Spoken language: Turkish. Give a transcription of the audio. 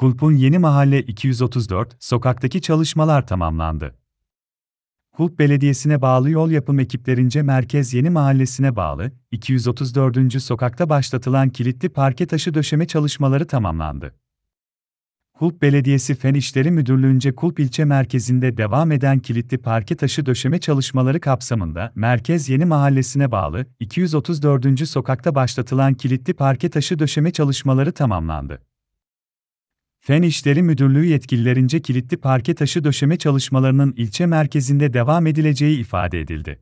Kulp'un Yeni Mahalle 234 sokaktaki çalışmalar tamamlandı. Kulp Belediyesi'ne bağlı yol yapım ekiplerince Merkez Yeni Mahallesi'ne bağlı 234. sokakta başlatılan kilitli parke taşı döşeme çalışmaları tamamlandı. Kulp Belediyesi Fen İşleri Müdürlüğü'nce Kulp ilçe merkezinde devam eden kilitli parke taşı döşeme çalışmaları kapsamında Merkez Yeni Mahallesi'ne bağlı 234. sokakta başlatılan kilitli parke taşı döşeme çalışmaları tamamlandı. Fen İşleri Müdürlüğü yetkililerince kilitli parke taşı döşeme çalışmalarının ilçe merkezinde devam edileceği ifade edildi.